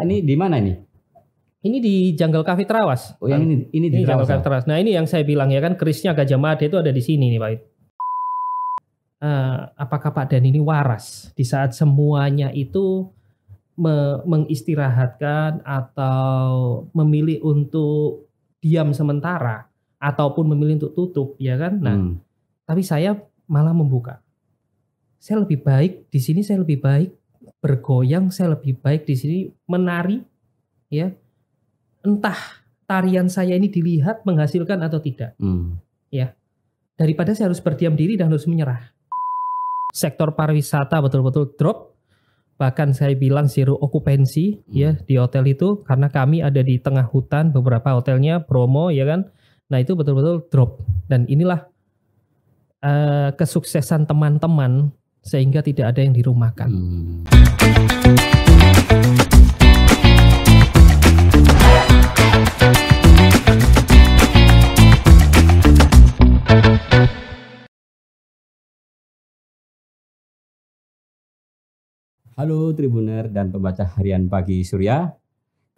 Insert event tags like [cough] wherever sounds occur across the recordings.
Ini di mana ini? Ini di Jungle Cafe Terawas. Oh, yang ini ini, di Jungle Cafe ya? Terawas. Nah, ini yang saya bilang ya kan kerisnya Gajah Mada itu ada di sini nih, Pak. Uh, apakah Pak Dan ini waras di saat semuanya itu me mengistirahatkan atau memilih untuk diam sementara ataupun memilih untuk tutup, ya kan? Nah, hmm. tapi saya malah membuka. Saya lebih baik di sini saya lebih baik bergoyang saya lebih baik di sini menari ya entah tarian saya ini dilihat menghasilkan atau tidak hmm. ya daripada saya harus berdiam diri dan harus menyerah sektor pariwisata betul-betul drop bahkan saya bilang zero okupansi hmm. ya di hotel itu karena kami ada di tengah hutan beberapa hotelnya promo ya kan nah itu betul-betul drop dan inilah eh, kesuksesan teman-teman sehingga tidak ada yang dirumahkan. Halo Tribuner dan pembaca harian pagi Surya.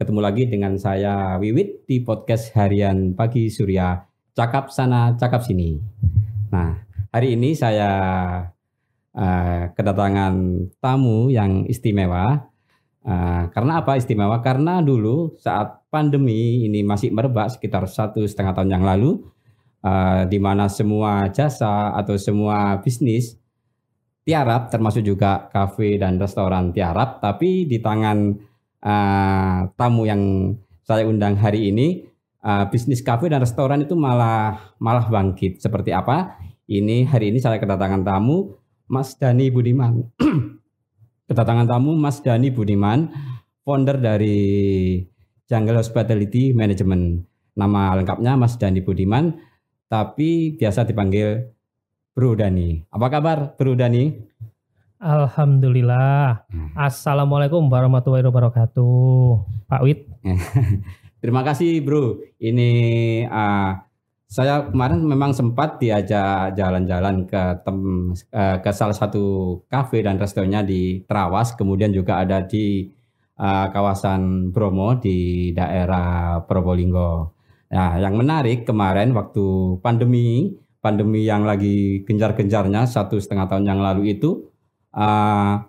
Ketemu lagi dengan saya Wiwit di podcast harian pagi Surya. Cakap sana, cakap sini. Nah, hari ini saya Eh, kedatangan tamu yang istimewa. Uh, karena apa istimewa? Karena dulu saat pandemi ini masih merebak sekitar satu setengah tahun yang lalu, uh, di mana semua jasa atau semua bisnis tiarap, termasuk juga kafe dan restoran tiarap, tapi di tangan uh, tamu yang saya undang hari ini, uh, bisnis kafe dan restoran itu malah malah bangkit. Seperti apa? Ini hari ini saya kedatangan tamu Mas Dani Budiman. [clears throat] Kedatangan tamu Mas Dani Budiman, founder dari Jungle Hospitality Management. Nama lengkapnya Mas Dani Budiman, tapi biasa dipanggil Bro Dani. Apa kabar Bro Dani? Alhamdulillah. Hmm. Assalamualaikum warahmatullahi wabarakatuh. Pak Wit. [laughs] Terima kasih Bro. Ini uh, saya kemarin memang sempat diajak jalan-jalan ke tem, eh, ke salah satu kafe dan restonya di Trawas, kemudian juga ada di uh, kawasan Bromo di daerah Probolinggo. Nah, yang menarik kemarin waktu pandemi, pandemi yang lagi gencar-gencarnya satu setengah tahun yang lalu itu, uh,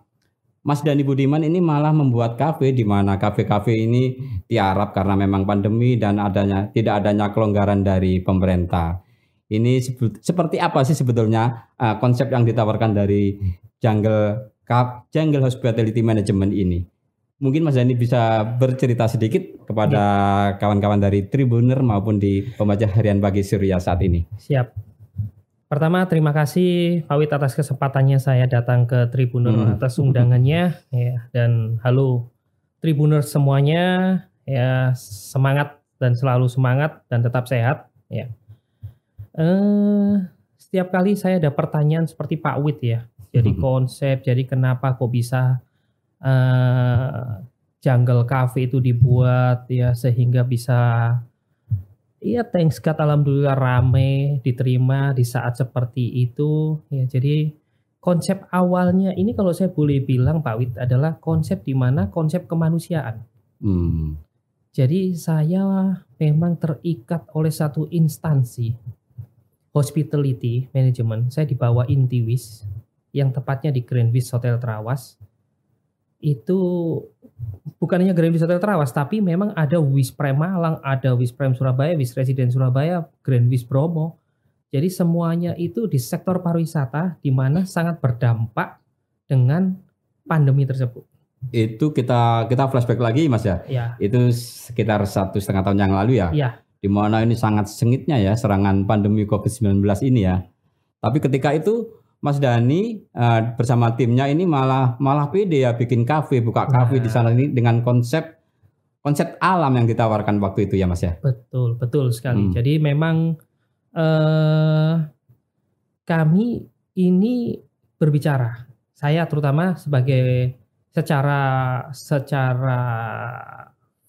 Mas Dani Budiman ini malah membuat kafe di mana kafe-kafe ini tiarap karena memang pandemi dan adanya tidak adanya kelonggaran dari pemerintah. Ini seperti apa sih sebetulnya uh, konsep yang ditawarkan dari Jungle Cup, Jungle Hospitality Management ini? Mungkin Mas Dani bisa bercerita sedikit kepada ya. kawan-kawan dari Tribuner maupun di pembaca harian bagi Surya saat ini. Siap. Pertama, terima kasih Pak atas kesempatannya saya datang ke Tribuner hmm. atas undangannya [laughs] ya dan halo Tribuner semuanya ya semangat dan selalu semangat dan tetap sehat ya. Eh setiap kali saya ada pertanyaan seperti Pak Wit ya. Jadi hmm. konsep, jadi kenapa kok bisa eh jungle cafe itu dibuat ya sehingga bisa Iya, thanks God alhamdulillah rame diterima di saat seperti itu. Ya, jadi konsep awalnya ini kalau saya boleh bilang Pak Wit adalah konsep di mana konsep kemanusiaan. Hmm. Jadi saya memang terikat oleh satu instansi hospitality management. Saya dibawa Intiwis yang tepatnya di Grand Wis Hotel Trawas. Itu Bukan hanya Grand Wisata Terawas tapi memang ada Wisprem Malang, ada Wisprem Surabaya, Wis Residen Surabaya, Grand Wis Bromo. Jadi semuanya itu di sektor pariwisata di mana sangat berdampak dengan pandemi tersebut. Itu kita kita flashback lagi Mas ya. ya. Itu sekitar satu setengah tahun yang lalu ya. ya. Di mana ini sangat sengitnya ya serangan pandemi COVID-19 ini ya. Tapi ketika itu Mas Dani uh, eh, bersama timnya ini malah malah pede ya bikin kafe buka nah. kafe nah. di sana ini dengan konsep konsep alam yang ditawarkan waktu itu ya Mas ya. Betul betul sekali. Hmm. Jadi memang uh, kami ini berbicara saya terutama sebagai secara secara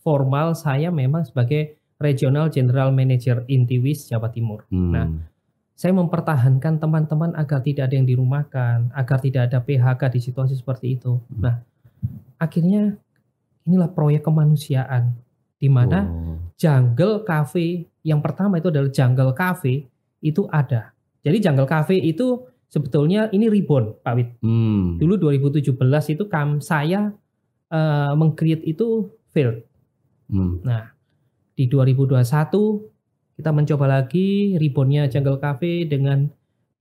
formal saya memang sebagai regional general manager Intiwis Jawa Timur. Hmm. Nah saya mempertahankan teman-teman agar tidak ada yang dirumahkan, agar tidak ada PHK di situasi seperti itu. Nah, akhirnya inilah proyek kemanusiaan di mana oh. jungle cafe yang pertama itu adalah jungle cafe itu ada. Jadi jungle cafe itu sebetulnya ini ribbon, Pak Wit. Hmm. Dulu 2017 itu kam saya uh, mengcreate itu field. Hmm. Nah, di 2021 kita mencoba lagi ribonnya Jungle Cafe dengan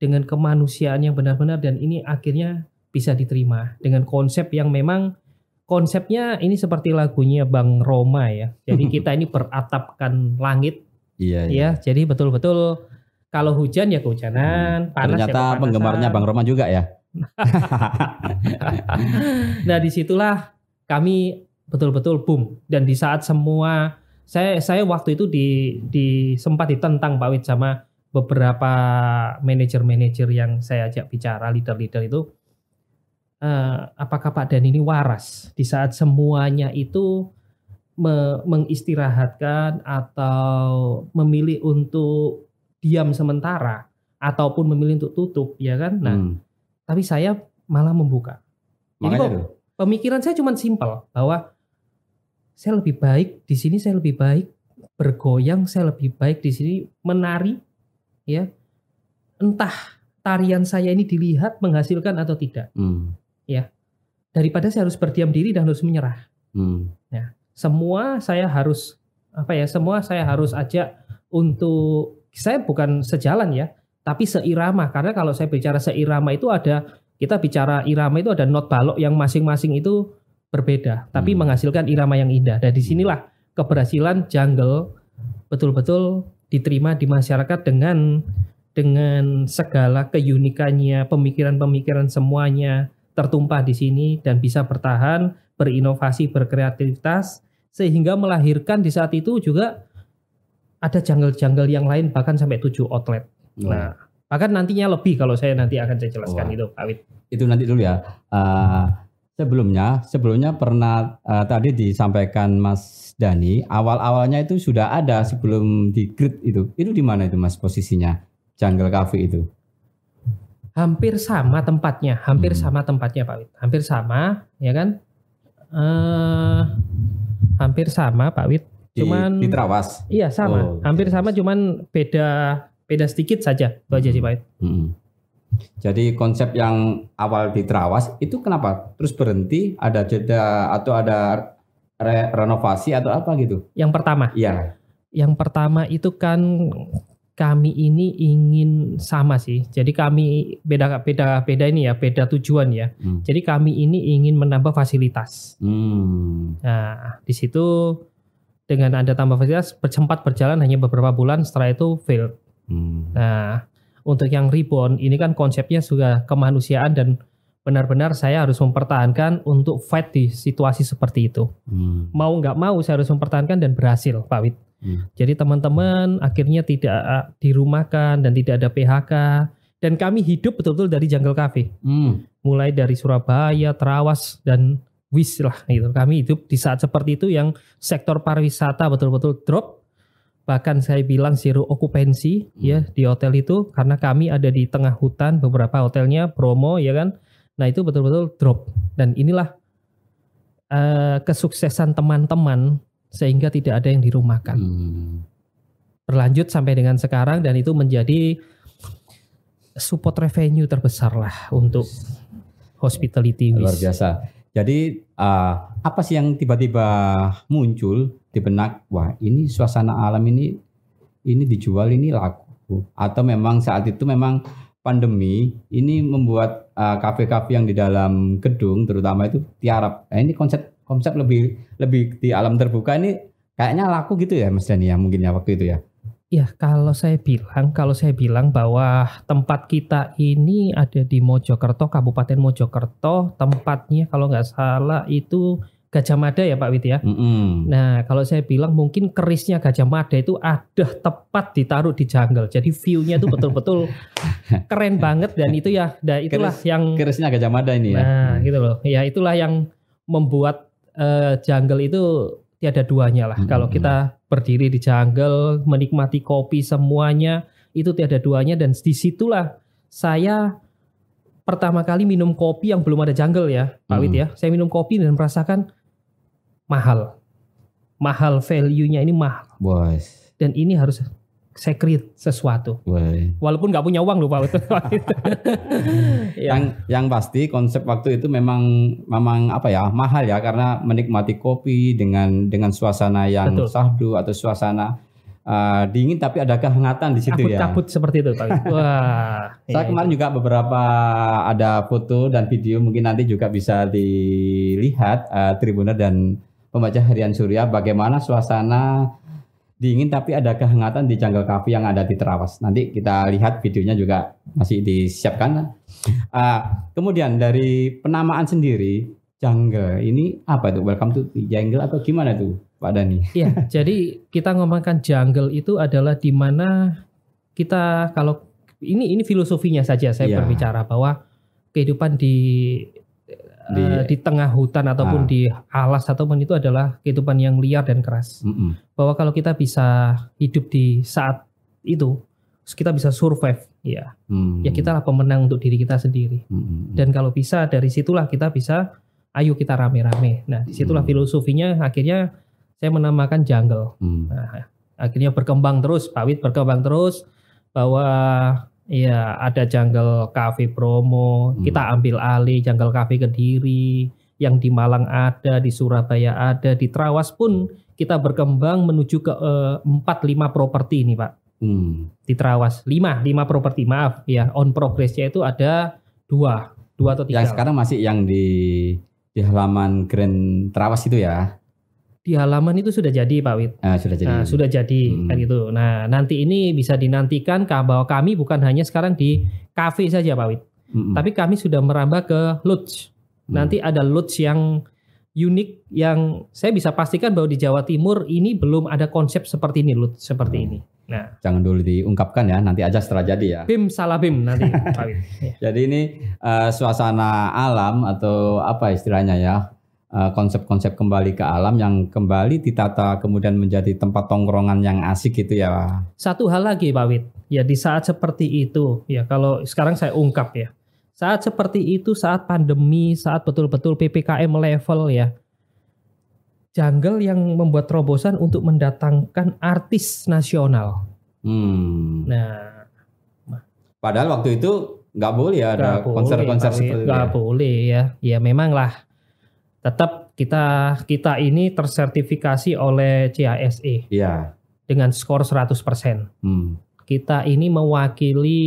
dengan kemanusiaan yang benar-benar dan ini akhirnya bisa diterima dengan konsep yang memang konsepnya ini seperti lagunya Bang Roma ya. Jadi [laughs] kita ini beratapkan langit. Iya. iya. Ya, iya. jadi betul-betul kalau hujan ya kehujanan, hmm. panas ya Ternyata ya penggemarnya Bang Roma juga ya. [laughs] nah, disitulah kami betul-betul boom dan di saat semua saya saya waktu itu di di sempat ditentang Pak Wid sama beberapa manajer-manajer yang saya ajak bicara leader-leader itu uh, apakah Pak Dan ini waras di saat semuanya itu me mengistirahatkan atau memilih untuk diam sementara ataupun memilih untuk tutup ya kan nah hmm. tapi saya malah membuka Makanya jadi kok, pemikiran saya cuma simpel bahwa saya lebih baik di sini saya lebih baik bergoyang saya lebih baik di sini menari ya entah tarian saya ini dilihat menghasilkan atau tidak hmm. ya daripada saya harus berdiam diri dan harus menyerah hmm. ya semua saya harus apa ya semua saya harus ajak untuk saya bukan sejalan ya tapi seirama karena kalau saya bicara seirama itu ada kita bicara irama itu ada not balok yang masing-masing itu berbeda, tapi hmm. menghasilkan irama yang indah. Dan disinilah keberhasilan jungle betul-betul diterima di masyarakat dengan dengan segala keunikannya, pemikiran-pemikiran semuanya tertumpah di sini dan bisa bertahan, berinovasi, berkreativitas sehingga melahirkan di saat itu juga ada jungle-jungle yang lain bahkan sampai tujuh outlet. Hmm. Nah, bahkan nantinya lebih kalau saya nanti akan saya jelaskan oh. itu, Awit. Itu nanti dulu ya. Uh, Sebelumnya, sebelumnya pernah uh, tadi disampaikan Mas Dani, awal-awalnya itu sudah ada sebelum di grid itu. Itu di mana itu Mas posisinya Jungle Cafe itu? Hampir sama tempatnya, hampir hmm. sama tempatnya Pak Wit. Hampir sama, ya kan? Uh, hampir sama Pak Wit. Cuman di, di Trawas. Iya, sama. Oh, hampir sama cuman beda beda sedikit saja. Itu aja sih Pak Wit. Hmm. Jadi konsep yang awal di Trawas itu kenapa terus berhenti ada jeda atau ada re renovasi atau apa gitu? Yang pertama. Iya. Yang pertama itu kan kami ini ingin sama sih. Jadi kami beda beda beda ini ya, beda tujuan ya. Hmm. Jadi kami ini ingin menambah fasilitas. Hmm. Nah, di situ dengan ada tambah fasilitas sempat berjalan hanya beberapa bulan setelah itu fail. Hmm. Nah, untuk yang reborn ini kan konsepnya sudah kemanusiaan dan benar-benar saya harus mempertahankan untuk fight di situasi seperti itu. Hmm. Mau nggak mau saya harus mempertahankan dan berhasil, Pak Wit. Hmm. Jadi teman-teman akhirnya tidak ah, ah, dirumahkan dan tidak ada PHK dan kami hidup betul-betul dari jungle cafe. Hmm. Mulai dari Surabaya, Terawas dan Wis lah gitu. Kami hidup di saat seperti itu yang sektor pariwisata betul-betul drop bahkan saya bilang zero occupancy ya, hmm. ya di hotel itu karena kami ada di tengah hutan beberapa hotelnya promo ya kan nah itu betul-betul drop dan inilah uh, kesuksesan teman-teman sehingga tidak ada yang dirumahkan hmm. berlanjut sampai dengan sekarang dan itu menjadi support revenue terbesar lah untuk hospitality luar biasa jadi uh, apa sih yang tiba-tiba muncul di benak wah ini suasana alam ini ini dijual ini laku atau memang saat itu memang pandemi ini membuat eh, kafe-kafe uh, yang di dalam gedung terutama itu tiarap nah, ini konsep konsep lebih lebih di alam terbuka ini kayaknya laku gitu ya Mas Dani ya mungkin ya waktu itu ya Ya, kalau saya bilang, kalau saya bilang bahwa tempat kita ini ada di Mojokerto, Kabupaten Mojokerto, tempatnya kalau nggak salah itu Gajah Mada ya Pak Witi ya. Mm-hmm. Nah kalau saya bilang mungkin kerisnya Gajah Mada itu ada tepat ditaruh di jungle. Jadi view-nya itu betul-betul [laughs] keren banget dan itu ya, nah itulah Keris, yang kerisnya Gajah Mada ini ya. Nah hmm. gitu loh, ya itulah yang membuat uh, jungle itu tiada duanya lah. Mm-hmm. Kalau kita berdiri di jungle, menikmati kopi semuanya itu tiada duanya dan disitulah saya pertama kali minum kopi yang belum ada jungle ya, Pak hmm. Wit ya. Saya minum kopi dan merasakan mahal. Mahal value-nya ini mahal. Bos. Dan ini harus saya create sesuatu. Boy. Walaupun nggak punya uang loh pak itu. [laughs] Ya. Yang yang pasti konsep waktu itu memang memang apa ya mahal ya karena menikmati kopi dengan dengan suasana yang Betul. sahdu atau suasana uh, dingin tapi ada kehangatan di situ ya. Kabut seperti itu Pak. [laughs] Wah. Saya iya, kemarin iya. juga beberapa ada foto dan video mungkin nanti juga bisa dilihat uh, Tribuner dan pembaca harian Surya bagaimana suasana dingin tapi ada kehangatan di Jungle Cafe yang ada di Terawas. Nanti kita lihat videonya juga masih disiapkan. Uh, kemudian dari penamaan sendiri Jungle ini apa itu? Welcome to Jungle atau gimana tuh Pak Dani? Iya, [laughs] jadi kita ngomongkan Jungle itu adalah di mana kita kalau ini ini filosofinya saja saya ya. berbicara bahwa kehidupan di di, eh, di tengah hutan ataupun ah. di alas ataupun itu adalah kehidupan yang liar dan keras. Mm -mm. Bahwa kalau kita bisa hidup di saat itu, kita bisa survive, ya, mm ya kita lah pemenang untuk diri kita sendiri. Mm Dan kalau bisa dari situlah kita bisa, ayo kita rame-rame. Nah, disitulah mm filosofinya akhirnya saya menamakan jungle. Mm nah, akhirnya berkembang terus, pawit berkembang terus bahwa Iya, ada Jungle Cafe promo, hmm. kita ambil alih Jungle Cafe Kediri, yang di Malang ada, di Surabaya ada, di Trawas pun kita berkembang menuju ke eh, empat lima properti ini, Pak. Hmm. Di Trawas lima lima properti, maaf ya. On progressnya itu ada dua, dua atau tiga. Yang sekarang masih yang di di halaman Grand Trawas itu ya di halaman itu sudah jadi Pak Wid. Ah, sudah jadi. Nah, sudah jadi hmm. kan gitu. Nah, nanti ini bisa dinantikan bahwa kami bukan hanya sekarang di kafe saja Pak Wid. Hmm. Tapi kami sudah merambah ke lodge. Hmm. Nanti ada lodge yang unik yang saya bisa pastikan bahwa di Jawa Timur ini belum ada konsep seperti ini lodge seperti hmm. ini. Nah, jangan dulu diungkapkan ya, nanti aja setelah jadi ya. Bim salah bim nanti. [laughs] Pak Wit. Iya. Jadi ini uh, suasana alam atau apa istilahnya ya? Eh, konsep-konsep kembali ke alam yang kembali ditata kemudian menjadi tempat tongkrongan yang asik gitu ya. Satu hal lagi Pak Wit, ya di saat seperti itu ya kalau sekarang saya ungkap ya. Saat seperti itu saat pandemi, saat betul-betul PPKM level ya. Jungle yang membuat terobosan untuk mendatangkan artis nasional. Hmm. Nah, padahal waktu itu nggak boleh ya ada konser-konser seperti itu. Nggak ya. boleh ya. Ya memang lah tetap kita kita ini tersertifikasi oleh CISE. Iya. Dengan skor 100%. Hmm. Kita ini mewakili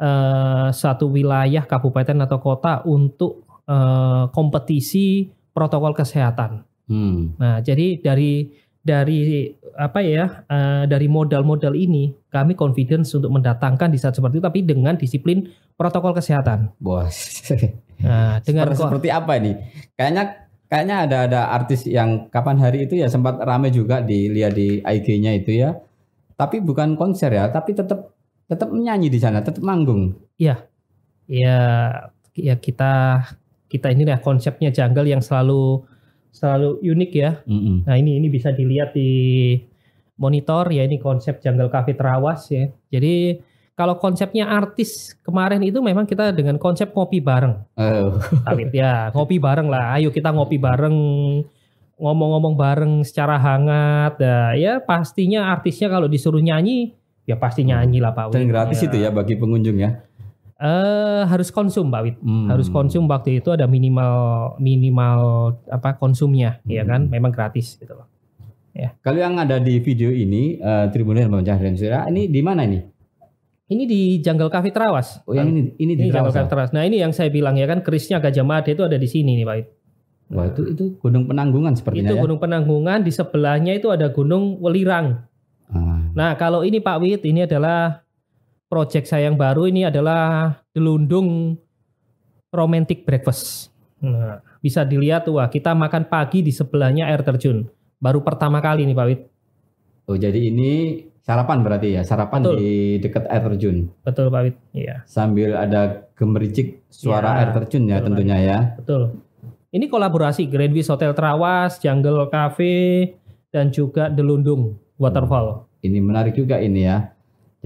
uh, satu wilayah kabupaten atau kota untuk uh, kompetisi protokol kesehatan. Hmm. Nah, jadi dari dari apa ya uh, dari modal-modal ini kami confidence untuk mendatangkan di saat seperti itu tapi dengan disiplin protokol kesehatan. Bos. Nah, [laughs] dengan seperti, seperti apa ini? Kayaknya kayaknya ada ada artis yang kapan hari itu ya sempat rame juga dilihat di IG-nya itu ya. Tapi bukan konser ya, tapi tetap tetap menyanyi di sana, tetap manggung. Iya. Iya, ya kita kita ini lah konsepnya jungle yang selalu selalu unik ya. Mm -hmm. Nah ini ini bisa dilihat di monitor ya ini konsep Jungle Cafe Terawas ya. Jadi kalau konsepnya artis kemarin itu memang kita dengan konsep ngopi bareng. Oh. Amit ya, ngopi bareng lah. Ayo kita ngopi bareng, ngomong-ngomong bareng secara hangat. Nah, ya pastinya artisnya kalau disuruh nyanyi, ya pasti nyanyi lah Pak. Dan gratis ya. itu ya bagi pengunjung ya. uh, harus konsum Pak Wit. Hmm. Harus konsum waktu itu ada minimal minimal apa konsumnya, hmm. ya kan? Hmm. Memang gratis gitu loh. Ya. Kalau yang ada di video ini uh, Tribunal Pemerintahan dan Sira ini di mana ini? Ini di Jungle Cafe Terawas. Oh, yang ini ini di ini Cafe ya? Terawas. Nah, ini yang saya bilang ya kan kerisnya Gajah Mada itu ada di sini nih, Pak. Wah, itu itu Gunung Penanggungan sepertinya Itu ya? Gunung Penanggungan, di sebelahnya itu ada Gunung Welirang. Ah. Nah, kalau ini Pak Wit, ini adalah proyek saya yang baru ini adalah Delundung Romantic Breakfast. Nah, bisa dilihat wah kita makan pagi di sebelahnya air terjun. Baru pertama kali nih Pak Wit. Oh, jadi ini sarapan berarti ya, sarapan Betul. di dekat air terjun. Betul Pak Wit. Iya. Sambil ada gemericik suara ya, air terjun ya tentunya ya. Betul. Ini kolaborasi Grand Greenwich Hotel Trawas, Jungle Cafe, dan juga Delundung Waterfall. Hmm. Ini menarik juga ini ya.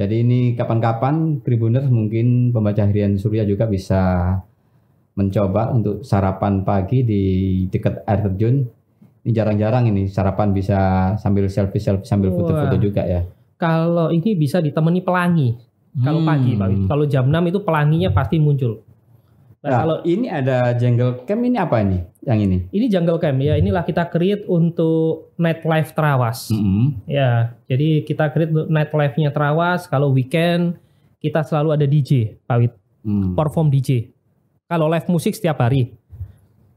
Jadi ini kapan-kapan Tribuners mungkin pembaca harian Surya juga bisa mencoba untuk sarapan pagi di dekat air terjun ini jarang-jarang ini sarapan bisa sambil selfie-selfie sambil foto-foto juga ya. Kalau ini bisa ditemani pelangi. Kalau hmm. pagi, Pak. Kalau jam 6 itu pelanginya pasti muncul. Nah, nah, kalau ini ada jungle camp ini apa ini? Yang ini? Ini jungle camp ya. Inilah kita create untuk nightlife terawas. Mm -hmm. Ya, jadi kita create nightlife-nya terawas Kalau weekend kita selalu ada DJ, Pak Mm. Perform DJ. Kalau live musik setiap hari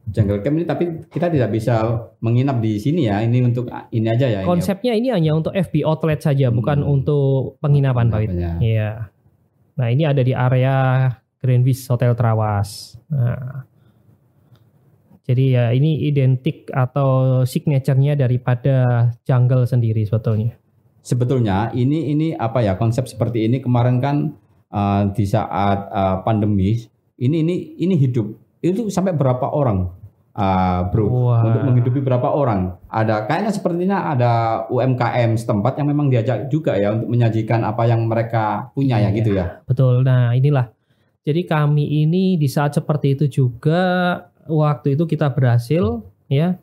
jungle camp ini tapi kita tidak bisa menginap di sini ya ini untuk ah, ini aja ya konsepnya ini, ini hanya untuk FB outlet saja hmm. bukan untuk penginapan pak ya. iya nah ini ada di area Greenwich Hotel Trawas nah. jadi ya ini identik atau signaturenya daripada jungle sendiri sebetulnya sebetulnya ini ini apa ya konsep seperti ini kemarin kan uh, di saat uh, pandemi ini ini ini hidup itu sampai berapa orang uh, bro wow. untuk menghidupi berapa orang ada kayaknya sepertinya ada UMKM setempat yang memang diajak juga ya untuk menyajikan apa yang mereka punya ya, ya gitu ya betul nah inilah jadi kami ini di saat seperti itu juga waktu itu kita berhasil ya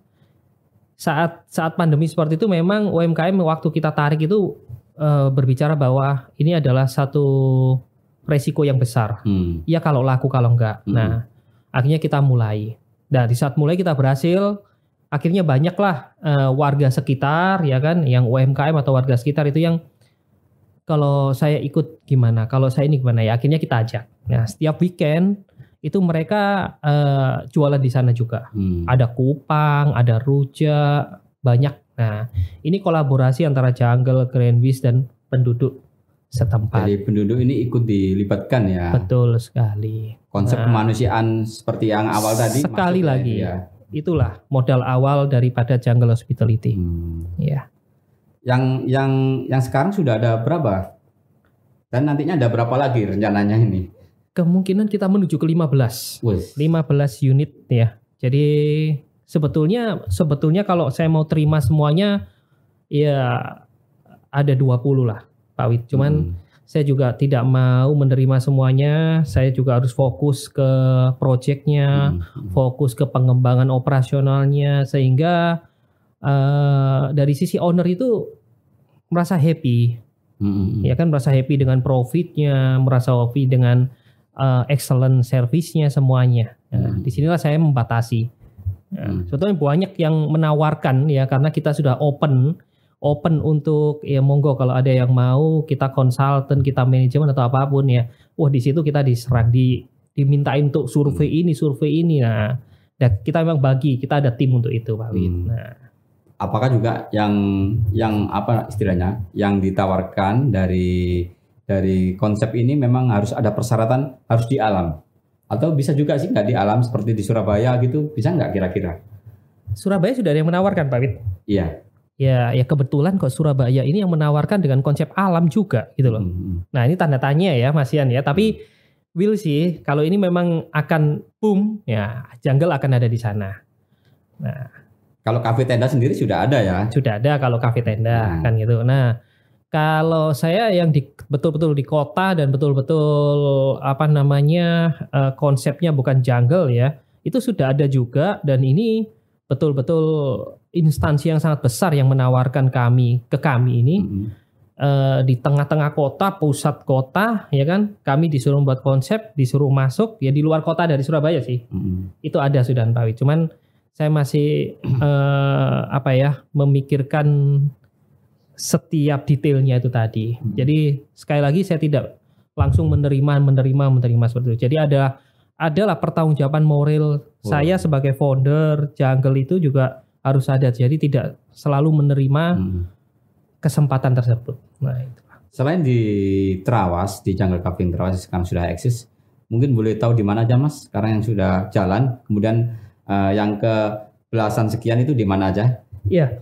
saat saat pandemi seperti itu memang UMKM waktu kita tarik itu uh, berbicara bahwa ini adalah satu resiko yang besar. Hmm. Ya kalau laku kalau enggak. Nah, hmm. Nah, Akhirnya kita mulai. Nah, di saat mulai kita berhasil, akhirnya banyaklah uh, warga sekitar ya kan yang UMKM atau warga sekitar itu yang kalau saya ikut gimana, kalau saya ini gimana ya akhirnya kita ajak. Nah, setiap weekend itu mereka uh, jualan di sana juga. Hmm. Ada kupang, ada rujak, banyak. Nah, ini kolaborasi antara Jungle, Grand Wis dan penduduk setempat. Jadi penduduk ini ikut dilibatkan ya. Betul sekali. Konsep nah, kemanusiaan seperti yang awal tadi. Sekali lagi ya. Itulah modal awal daripada jungle hospitality. Hmm. Ya. Yang yang yang sekarang sudah ada berapa? Dan nantinya ada berapa lagi rencananya ini? Kemungkinan kita menuju ke 15. Wih. 15 unit ya. Jadi sebetulnya sebetulnya kalau saya mau terima semuanya ya ada 20 lah pawit. Cuman hmm saya juga tidak mau menerima semuanya. Saya juga harus fokus ke proyeknya, hmm. fokus ke pengembangan operasionalnya, sehingga uh, dari sisi owner itu merasa happy, hmm. ya kan merasa happy dengan profitnya, merasa happy dengan uh, excellent servicenya semuanya. Nah, hmm. sinilah saya membatasi. Ya, Sebetulnya hmm. banyak yang menawarkan ya karena kita sudah open open untuk ya monggo kalau ada yang mau kita konsultan, kita manajemen atau apapun ya. Wah di situ kita diserang di dimintain untuk survei hmm. ini, survei ini. Nah, ya kita memang bagi, kita ada tim untuk itu, Pak Win. Hmm. Nah, apakah juga yang yang apa istilahnya yang ditawarkan dari dari konsep ini memang harus ada persyaratan harus di alam atau bisa juga sih nggak di alam seperti di Surabaya gitu bisa nggak kira-kira? Surabaya sudah ada yang menawarkan Pak Wit. Iya ya ya kebetulan kok Surabaya ini yang menawarkan dengan konsep alam juga gitu loh. Hmm. hmm, hmm. Nah ini tanda tanya ya Mas Ian ya. Tapi hmm. will sih kalau ini memang akan boom ya jungle akan ada di sana. Nah kalau kafe tenda sendiri sudah ada ya? Sudah ada kalau kafe tenda hmm. kan gitu. Nah kalau saya yang betul betul-betul di kota dan betul-betul apa namanya uh, konsepnya bukan jungle ya itu sudah ada juga dan ini betul-betul instansi yang sangat besar yang menawarkan kami ke kami ini mm -hmm. uh, di tengah-tengah kota, pusat kota, ya kan? Kami disuruh membuat konsep, disuruh masuk ya di luar kota dari Surabaya sih. Mm -hmm. Itu ada sudah Pawi. Cuman saya masih uh, [clears throat] apa ya memikirkan setiap detailnya itu tadi. Mm -hmm. Jadi sekali lagi saya tidak langsung menerima menerima menerima seperti itu. Jadi ada adalah pertanggungjawaban moral oh. saya sebagai founder Jungle itu juga harus ada jadi tidak selalu menerima hmm. kesempatan tersebut. Nah, itu. Selain di Terawas di Jungle Cafe Terawas sekarang sudah eksis, mungkin boleh tahu di mana aja Mas? Sekarang yang sudah jalan, kemudian uh, yang ke belasan sekian itu di mana aja? Iya.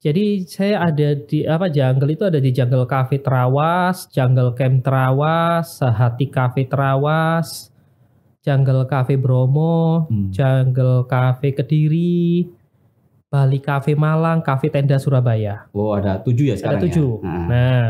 Jadi saya ada di apa Jungle itu ada di Jungle Cafe Terawas, Jungle Camp Terawas, Sehati Cafe Terawas, Jungle Cafe Bromo, hmm. Jungle Cafe Kediri, Bali Cafe Malang, Cafe Tenda Surabaya. Oh, ada tujuh ya sekarang. Ada ya? tujuh. Ya? Nah.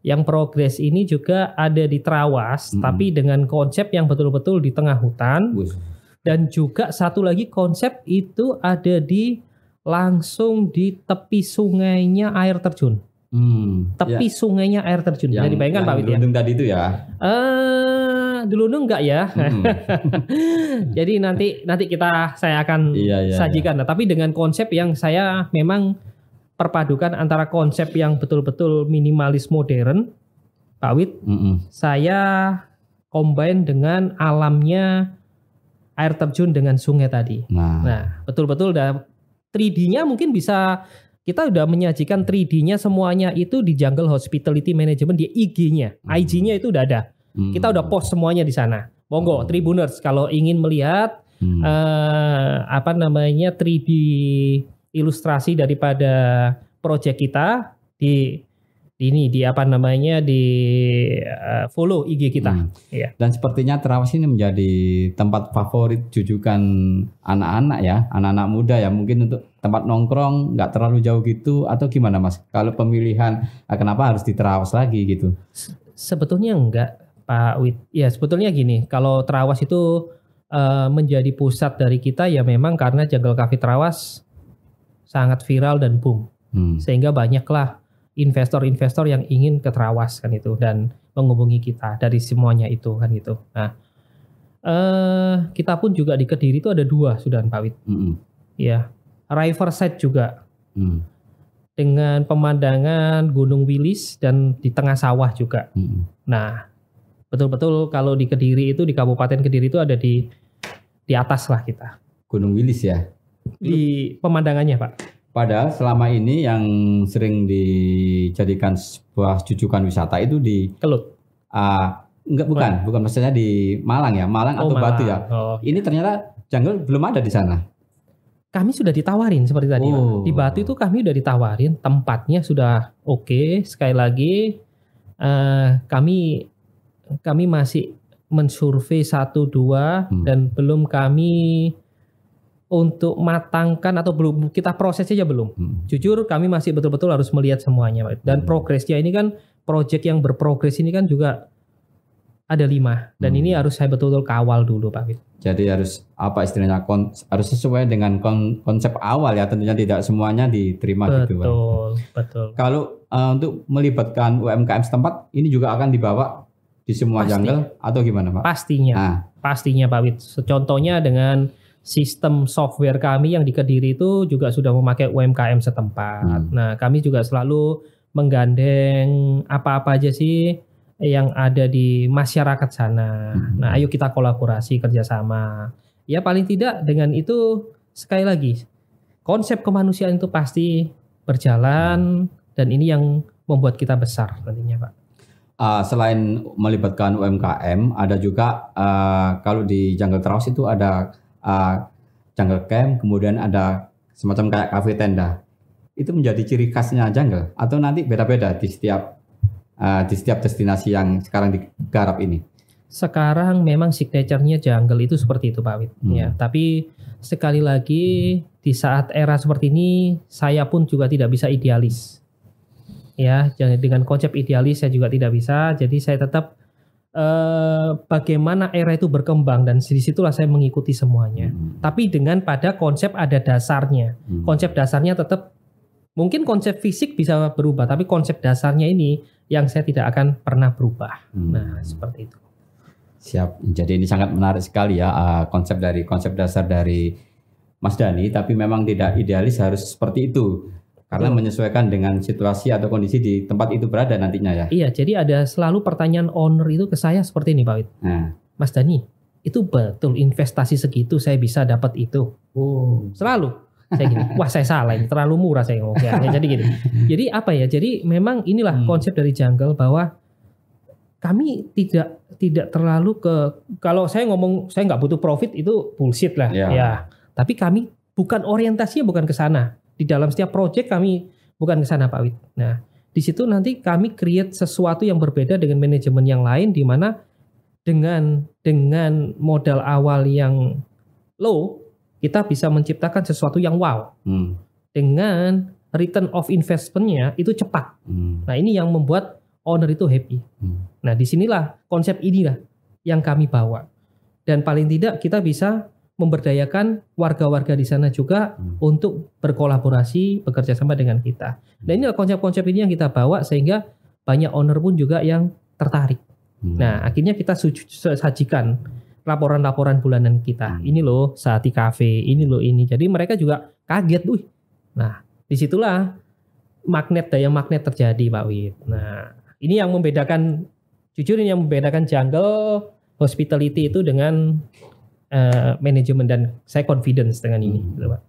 yang progres ini juga ada di Trawas, hmm. tapi dengan konsep yang betul-betul di tengah hutan. Bus. Dan juga satu lagi konsep itu ada di langsung di tepi sungainya air terjun. Hmm, tepi ya. sungainya air terjun. Yang, Jadi bayangkan Pak Widya. Yang tadi itu ya. Eh, dulu dulu enggak ya. Hmm. [laughs] Jadi nanti nanti kita saya akan iya, iya, sajikan. Iya. tapi dengan konsep yang saya memang perpadukan antara konsep yang betul-betul minimalis modern, Pak Wid mm -mm. saya combine dengan alamnya air terjun dengan sungai tadi. Nah, betul nah, betul-betul udah 3D-nya mungkin bisa kita udah menyajikan 3D-nya semuanya itu di Jungle Hospitality Management di IG-nya. IG-nya hmm. itu udah ada. Hmm. Kita udah post semuanya di sana. Monggo oh. Tribuners kalau ingin melihat hmm. uh, apa namanya 3D ilustrasi daripada proyek kita di ini di apa namanya di uh, follow IG kita. Hmm. Ya. Dan sepertinya Terawas ini menjadi tempat favorit jujukan anak-anak ya, anak-anak muda ya. Mungkin untuk tempat nongkrong nggak terlalu jauh gitu atau gimana Mas? Kalau pemilihan eh, kenapa harus di Terawas lagi gitu? sebetulnya enggak Pak Wit. Ya sebetulnya gini, kalau Terawas itu uh, menjadi pusat dari kita ya memang karena Jungle Cafe Terawas sangat viral dan boom. Hmm. Sehingga banyaklah investor-investor yang ingin ke Terawas kan itu dan menghubungi kita dari semuanya itu kan itu Nah, uh, kita pun juga di Kediri itu ada dua sudah Pak Wit. Hmm. Ya, Riverside juga. Hmm. Dengan pemandangan Gunung Wilis dan di tengah sawah juga. Hmm. Nah, betul-betul kalau di Kediri itu di Kabupaten Kediri itu ada di di atas lah kita. Gunung Wilis ya. Di pemandangannya, Pak. Padahal selama ini yang sering dijadikan sebuah cucukan wisata itu di Kelut. Uh, enggak bukan, oh. bukan maksudnya di Malang ya, Malang oh, atau Malang. Batu ya. Oh. Ini ternyata jungle belum ada di sana. Kami sudah ditawarin seperti tadi. Oh. Di Batu itu kami sudah ditawarin, tempatnya sudah oke. Okay. Sekali lagi uh, kami kami masih mensurvei satu dua hmm. dan belum kami untuk matangkan atau belum kita proses aja belum. Hmm. Jujur kami masih betul-betul harus melihat semuanya dan hmm. progresnya ini kan proyek yang berprogres ini kan juga ada lima dan hmm. ini harus saya betul-betul kawal dulu Pak. Jadi harus apa istilahnya kon, harus sesuai dengan kon, konsep awal ya tentunya tidak semuanya diterima betul, gitu. Betul, betul. Kalau uh, untuk melibatkan UMKM setempat ini juga akan dibawa di semua Pasti. jungle atau gimana Pak? Pastinya. Nah. Pastinya Pak Wit. Contohnya dengan sistem software kami yang di Kediri itu juga sudah memakai UMKM setempat. Hmm. Nah, kami juga selalu menggandeng apa-apa aja sih yang ada di masyarakat sana. Hmm. Nah, ayo kita kolaborasi kerjasama. Ya paling tidak dengan itu sekali lagi konsep kemanusiaan itu pasti berjalan dan ini yang membuat kita besar nantinya, Pak uh, selain melibatkan UMKM, ada juga uh, kalau di Jungle Traus itu ada uh, Jungle Camp, kemudian ada semacam kayak cafe tenda. Itu menjadi ciri khasnya Jungle atau nanti beda-beda di setiap uh, di setiap destinasi yang sekarang digarap ini. Sekarang memang signaturenya Jungle itu seperti itu Pak Wit. Ya, hmm. Ya, tapi sekali lagi di saat era seperti ini saya pun juga tidak bisa idealis ya dengan konsep idealis saya juga tidak bisa jadi saya tetap eh, bagaimana era itu berkembang dan disitulah saya mengikuti semuanya hmm. tapi dengan pada konsep ada dasarnya hmm. konsep dasarnya tetap mungkin konsep fisik bisa berubah tapi konsep dasarnya ini yang saya tidak akan pernah berubah hmm. nah seperti itu siap jadi ini sangat menarik sekali ya uh, konsep dari konsep dasar dari Mas Dani tapi memang tidak idealis harus seperti itu karena hmm. menyesuaikan dengan situasi atau kondisi di tempat itu berada nantinya ya. Iya, jadi ada selalu pertanyaan owner itu ke saya seperti ini Pak Wit. Nah. Mas Dani, itu betul investasi segitu saya bisa dapat itu? Oh, selalu saya gini, [laughs] wah saya salah ini terlalu murah saya ngomongnya. jadi gini. Jadi apa ya? Jadi memang inilah hmm. konsep dari jungle bahwa kami tidak tidak terlalu ke kalau saya ngomong saya nggak butuh profit itu bullshit lah yeah. ya. Tapi kami bukan orientasinya bukan ke sana di dalam setiap project kami bukan ke sana Pak Wit. Nah, di situ nanti kami create sesuatu yang berbeda dengan manajemen yang lain di mana dengan dengan modal awal yang low kita bisa menciptakan sesuatu yang wow. Hmm. Dengan return of investmentnya itu cepat. Hmm. Nah, ini yang membuat owner itu happy. Hmm. Nah, disinilah konsep inilah yang kami bawa. Dan paling tidak kita bisa memberdayakan warga-warga di sana juga hmm. untuk berkolaborasi bekerja sama dengan kita. Hmm. Nah ini konsep-konsep ini yang kita bawa sehingga banyak owner pun juga yang tertarik. Hmm. Nah akhirnya kita sajikan laporan-laporan bulanan kita. Hmm. Ini loh saat di kafe, ini loh ini. Jadi mereka juga kaget, wih. Nah disitulah magnet daya magnet terjadi Pak Wid. Nah ini yang membedakan jujur ini yang membedakan jungle hospitality itu dengan Eh, manajemen dan saya confidence dengan ini hmm. Pak.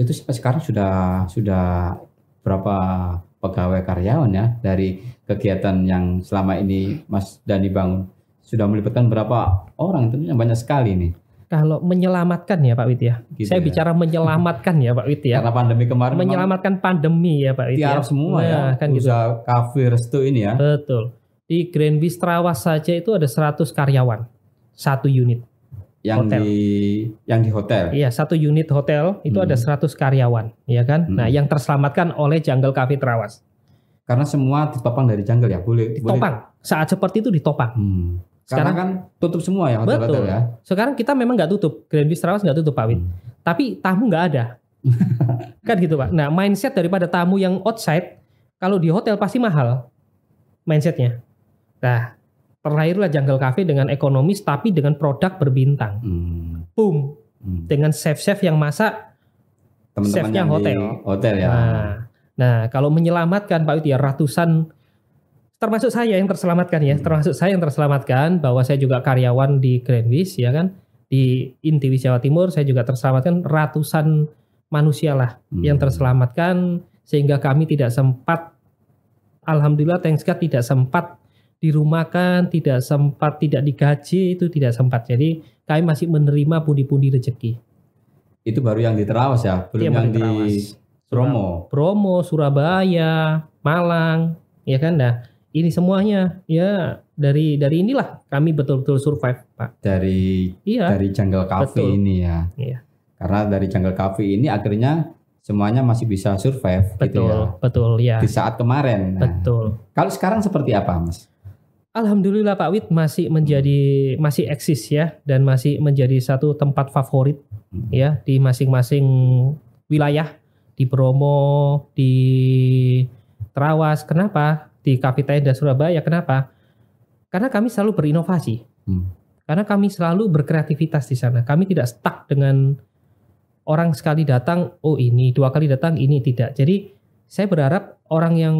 Itu sampai sekarang sudah sudah berapa pegawai karyawan ya dari kegiatan yang selama ini Mas Dani bangun sudah melibatkan berapa orang tentunya banyak sekali nih kalau menyelamatkan ya Pak Wit ya. Gitu saya ya. bicara menyelamatkan ya Pak Wit ya. Karena pandemi kemarin menyelamatkan pandemi ya Pak Wit. Tiarap ya. semua ya. nah, ya. Kan gitu. Usaha gitu. kafe restu ini ya. Betul. Di Grand Trawas saja itu ada 100 karyawan. Satu unit yang hotel. di yang di hotel. Iya, satu unit hotel itu hmm. ada 100 karyawan, ya kan? Nah, hmm. Nah, yang terselamatkan oleh Jungle Cafe Terawas. Karena semua ditopang dari Jungle ya, boleh. Ditopang. Boleh. Saat seperti itu ditopang. Hmm. Sekarang Karena kan tutup semua ya hotel-hotel ya. Sekarang kita memang nggak tutup, Grand Vista Terawas nggak tutup Pak Win. Hmm. Tapi tamu nggak ada. [laughs] kan gitu Pak. Nah, mindset daripada tamu yang outside kalau di hotel pasti mahal mindsetnya. Nah, Terlahirlah Jungle Cafe dengan ekonomis tapi dengan produk berbintang. Hmm. Boom. Hmm. Dengan chef-chef yang masak Teman-teman chefnya yang hotel. Hotel ya. Nah, nah, kalau menyelamatkan Pak Uti ya ratusan termasuk saya yang terselamatkan ya, hmm. termasuk saya yang terselamatkan bahwa saya juga karyawan di Grand Wish ya kan di Intiwis Jawa Timur saya juga terselamatkan ratusan manusia lah hmm. yang terselamatkan sehingga kami tidak sempat alhamdulillah thanks God tidak sempat di rumah kan tidak sempat, tidak digaji itu tidak sempat. Jadi kami masih menerima pundi-pundi rezeki. Itu baru yang di Terawas ya, belum iya, yang, yang di promo, promo Surabaya, Malang, ya kan? dah ini semuanya ya dari dari inilah kami betul-betul survive, Pak. Dari iya. dari Jungle Cafe Betul. ini ya. Iya. Karena dari Jungle Cafe ini akhirnya semuanya masih bisa survive betul, gitu ya. Betul, ya. Di saat kemarin. Nah, betul. Kalau sekarang seperti apa, Mas? Alhamdulillah Pak Wit masih menjadi masih eksis ya dan masih menjadi satu tempat favorit ya di masing-masing wilayah di Bromo, di Terawas. Kenapa? Di Kapitain dan Surabaya. Kenapa? Karena kami selalu berinovasi. Hmm. Karena kami selalu berkreativitas di sana. Kami tidak stuck dengan orang sekali datang, oh ini, dua kali datang, ini tidak. Jadi saya berharap orang yang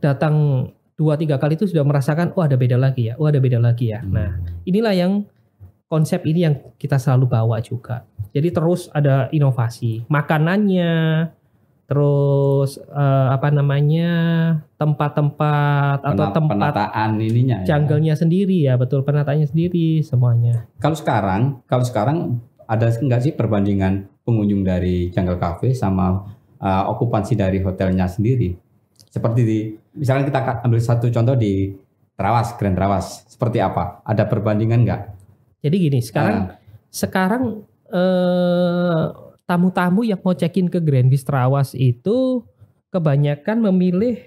datang dua tiga kali itu sudah merasakan oh ada beda lagi ya, oh ada beda lagi ya. Hmm. Nah inilah yang konsep ini yang kita selalu bawa juga. Jadi terus ada inovasi makanannya, terus uh, apa namanya tempat-tempat atau tempat penataan ininya, janggalnya ya. sendiri ya betul penataannya sendiri semuanya. Kalau sekarang, kalau sekarang ada enggak sih perbandingan pengunjung dari jungle cafe sama uh, okupansi dari hotelnya sendiri? seperti di misalkan kita ambil satu contoh di Terawas, Grand Terawas, seperti apa? Ada perbandingan nggak? Jadi gini, sekarang uh, sekarang eh, tamu-tamu yang mau check-in ke Grand Wis Terawas itu kebanyakan memilih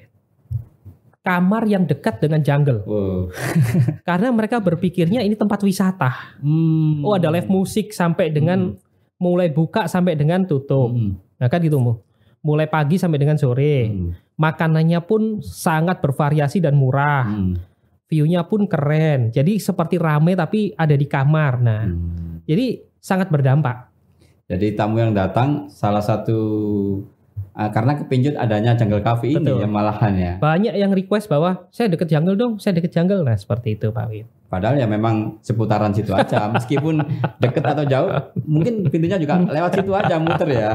kamar yang dekat dengan jungle. Wow. [laughs] Karena mereka berpikirnya ini tempat wisata. Hmm. Oh ada live musik sampai dengan hmm. mulai buka sampai dengan tutup. Hmm. Nah kan gitu mu mulai pagi sampai dengan sore. Hmm. Makanannya pun sangat bervariasi dan murah. Hmm. view pun keren. Jadi seperti rame tapi ada di kamar. Nah, hmm. jadi sangat berdampak. Jadi tamu yang datang salah satu uh, karena kepincut adanya jungle cafe ini Betul. ya malahan ya. Banyak yang request bahwa saya deket jungle dong, saya deket jungle. Nah, seperti itu Pak Win. Padahal ya memang seputaran situ aja. [laughs] Meskipun deket atau jauh, mungkin pintunya juga lewat situ aja muter ya.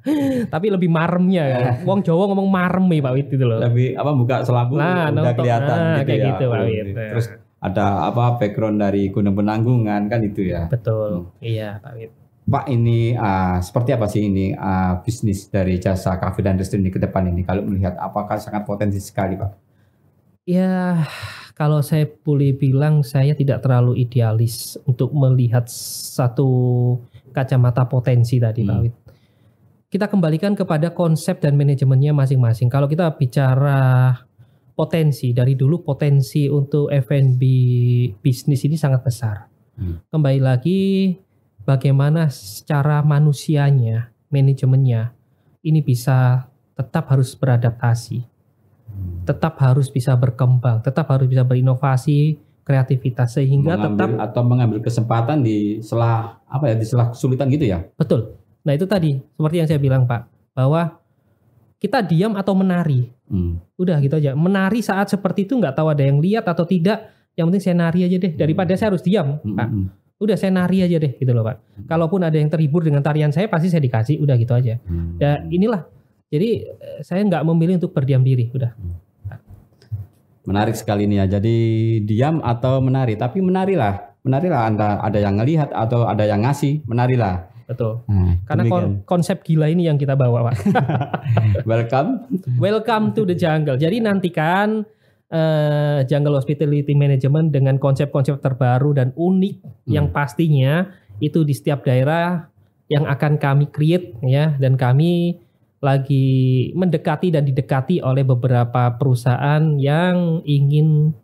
[laughs] tapi lebih maremnya ya. [laughs] Wong Jawa ngomong marem ya Pak Wit itu loh. Lebih apa buka selabu, nah, udah kelihatan nah, gitu kayak ya. gitu Pak Wit. Terus ada apa background dari Gunung Penanggungan kan itu ya. Betul. Hmm. Iya Pak Wit. Pak ini uh, seperti apa sih ini uh, bisnis dari jasa kafe dan restoran ini ke depan ini kalau melihat apakah sangat potensi sekali Pak? Ya kalau saya boleh bilang saya tidak terlalu idealis untuk melihat satu kacamata potensi tadi hmm. Pak Wit kita kembalikan kepada konsep dan manajemennya masing-masing. Kalau kita bicara potensi dari dulu potensi untuk F&B bisnis ini sangat besar. Hmm. Kembali lagi bagaimana secara manusianya, manajemennya ini bisa tetap harus beradaptasi. Hmm. Tetap harus bisa berkembang, tetap harus bisa berinovasi, kreativitas sehingga mengambil, tetap atau mengambil kesempatan di selah apa ya di selah kesulitan gitu ya. Betul Nah itu tadi seperti yang saya bilang Pak bahwa kita diam atau menari. Hmm. Udah gitu aja. Menari saat seperti itu nggak tahu ada yang lihat atau tidak. Yang penting saya nari aja deh daripada saya harus diam hmm. Pak. Hmm. Udah saya nari aja deh gitu loh Pak. Hmm. Kalaupun ada yang terhibur dengan tarian saya pasti saya dikasih. Udah gitu aja. Hmm. Dan inilah. Jadi eh, saya nggak memilih untuk berdiam diri. Udah. Hmm. Menarik sekali nih ya. Jadi diam atau menari. Tapi menarilah. Menarilah anda ada yang ngelihat atau ada yang ngasih. Menarilah Betul. Hmm, Karena kon konsep gila ini yang kita bawa, Pak. [laughs] Welcome. Welcome to the jungle. Jadi nantikan uh, Jungle Hospitality Management dengan konsep-konsep terbaru dan unik hmm. yang pastinya itu di setiap daerah yang akan kami create ya dan kami lagi mendekati dan didekati oleh beberapa perusahaan yang ingin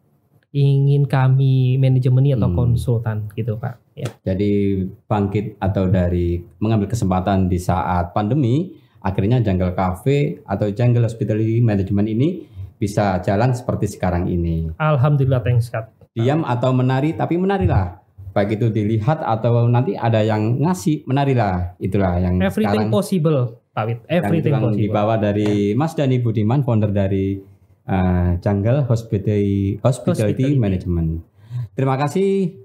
ingin kami manajemeni atau hmm. konsultan gitu Pak. Ya. Jadi bangkit atau dari mengambil kesempatan di saat pandemi, akhirnya Jungle Cafe atau Jungle Hospitality Management ini bisa jalan seperti sekarang ini. Alhamdulillah, thanks God. Diam atau menari, tapi menarilah. Baik itu dilihat atau nanti ada yang ngasih, menarilah. Itulah yang Everything sekarang, possible, Pak Wit. Everything yang possible. dibawa dari ya. Mas Dani Budiman, founder dari uh, Jungle Hospitality, Hospitality, Hospitality Management. Terima kasih